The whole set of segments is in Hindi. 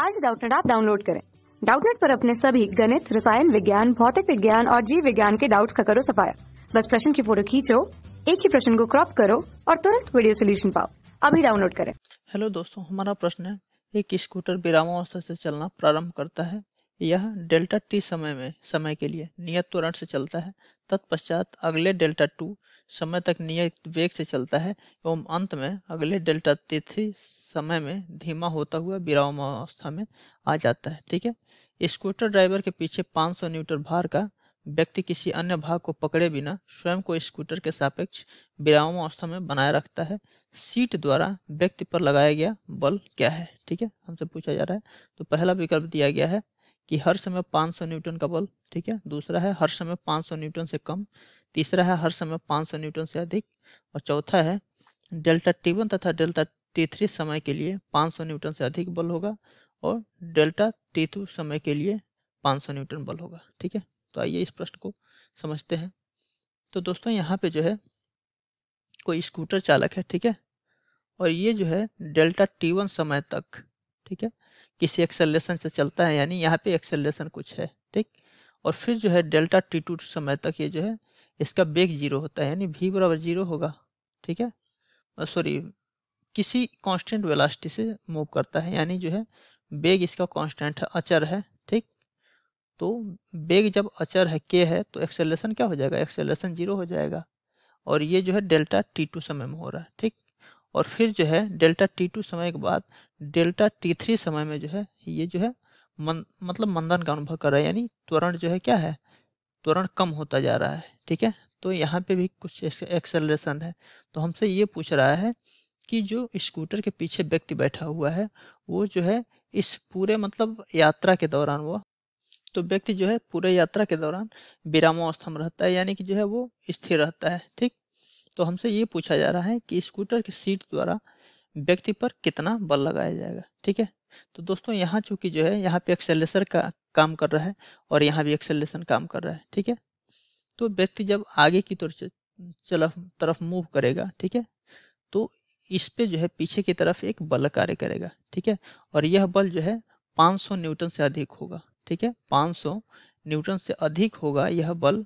आज डाउटनेट आप डाउनलोड करें डाउटनेट पर अपने सभी गणित रसायन विज्ञान भौतिक विज्ञान और जीव विज्ञान के डाउट्स का करो सफाया बस प्रश्न की फोटो खींचो एक ही प्रश्न को क्रॉप करो और तुरंत वीडियो सोल्यूशन पाओ अभी डाउनलोड करें हेलो दोस्तों हमारा प्रश्न है एक स्कूटर अवस्था से चलना प्रारंभ करता है यह डेल्टा टी समय में समय के लिए नियत त्वरण से चलता है तत्पश्चात अगले डेल्टा टू समय तक नियत वेग से चलता है एवं अंत में अगले डेल्टा तिथि समय में धीमा होता हुआ विराम अवस्था में आ जाता है ठीक है स्कूटर ड्राइवर के पीछे 500 न्यूटन भार का व्यक्ति किसी अन्य भाग को पकड़े बिना स्वयं को स्कूटर के सापेक्ष विराम अवस्था में बनाए रखता है सीट द्वारा व्यक्ति पर लगाया गया बल क्या है ठीक है हमसे पूछा जा रहा है तो पहला विकल्प दिया गया है कि हर समय 500 न्यूटन का बल ठीक है दूसरा है हर समय 500 न्यूटन से कम तीसरा है हर समय 500 न्यूटन से अधिक और चौथा है डेल्टा टी वन तथा डेल्टा टी थ्री समय के लिए 500 न्यूटन से अधिक बल होगा और डेल्टा टी टू समय के लिए 500 न्यूटन बल होगा ठीक है तो आइए इस प्रश्न को समझते हैं तो दोस्तों यहाँ पे जो है कोई स्कूटर चालक है ठीक है और ये जो है डेल्टा टी वन समय तक ठीक है किसी एक्सेलेशन से चलता है यानी यहाँ पे एक्सेलेशन कुछ है ठीक और फिर जो है डेल्टा टी टू समय तक ये जो है इसका बेग जीरो होता है यानी भी बराबर जीरो होगा ठीक है सॉरी किसी कांस्टेंट वेलासिटी से मूव करता है यानी जो है बेग इसका कांस्टेंट है अचर है ठीक तो बेग जब अचर है के है तो एक्सेलेशन क्या हो जाएगा एक्सेलेशन जीरो हो जाएगा और ये जो है डेल्टा टी टू समय में हो रहा है ठीक और फिर जो है डेल्टा टी टू समय के बाद डेल्टा टी थ्री समय में जो है ये जो है मन, मतलब मंदन का अनुभव कर रहा है यानी त्वरण जो है क्या है त्वरण कम होता जा रहा है ठीक है तो यहाँ पे भी कुछ एक्सेलरेशन है तो हमसे ये पूछ रहा है कि जो स्कूटर के पीछे व्यक्ति बैठा हुआ है वो जो है इस पूरे मतलब यात्रा के दौरान वो तो व्यक्ति जो है पूरे यात्रा के दौरान विरामावस्था में रहता है यानी कि जो है वो स्थिर रहता है ठीक तो हमसे ये पूछा जा रहा है कि स्कूटर की सीट द्वारा व्यक्ति पर कितना बल लगाया जाएगा ठीक है तो दोस्तों यहाँ चूंकि जो है यहाँ पे एक्सेलेसर का काम कर रहा है और यहाँ भी एक्सेलेसन काम कर रहा है ठीक है तो व्यक्ति जब आगे की तरफ चला तरफ मूव करेगा ठीक है तो इस पे जो है पीछे की तरफ एक बल कार्य करेगा ठीक है और यह बल जो है 500 न्यूटन से अधिक होगा ठीक है 500 न्यूटन से अधिक होगा यह बल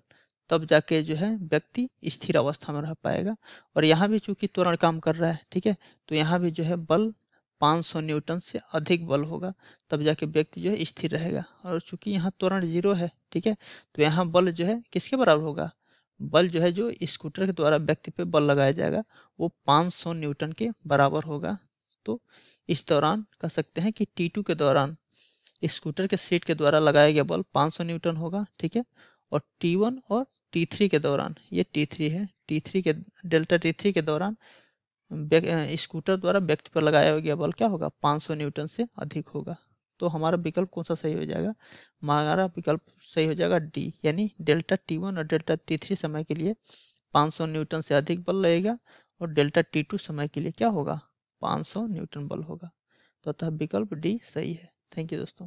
तब जाके जो है व्यक्ति स्थिर अवस्था में रह पाएगा और यहाँ भी चूंकि त्वरण काम कर रहा है ठीक है तो यहाँ भी जो है बल 500 न्यूटन से अधिक बल होगा तब जाके व्यक्ति जो है स्थिर रहेगा और चूंकि यहाँ त्वरण जीरो है ठीक है तो यहाँ बल जो है किसके बराबर होगा बल जो है जो स्कूटर के द्वारा व्यक्ति पे बल लगाया जाएगा वो 500 न्यूटन के बराबर होगा तो इस दौरान कह सकते हैं कि टी के दौरान स्कूटर के सीट के द्वारा लगाया गया बल पाँच न्यूटन होगा ठीक है और T1 और T3 के दौरान ये T3 है T3 के डेल्टा T3 के दौरान स्कूटर द्वारा व्यक्ति पर लगाया गया बल क्या होगा 500 न्यूटन से अधिक होगा तो हमारा विकल्प कौन सा सही हो जाएगा हमारा विकल्प सही हो जाएगा डी यानी डेल्टा टी वन और डेल्टा टी थ्री समय के लिए 500 न्यूटन से अधिक बल लगेगा और डेल्टा टी टू समय के लिए क्या होगा पाँच न्यूटन बल होगा तो अतः विकल्प डी सही है थैंक यू दोस्तों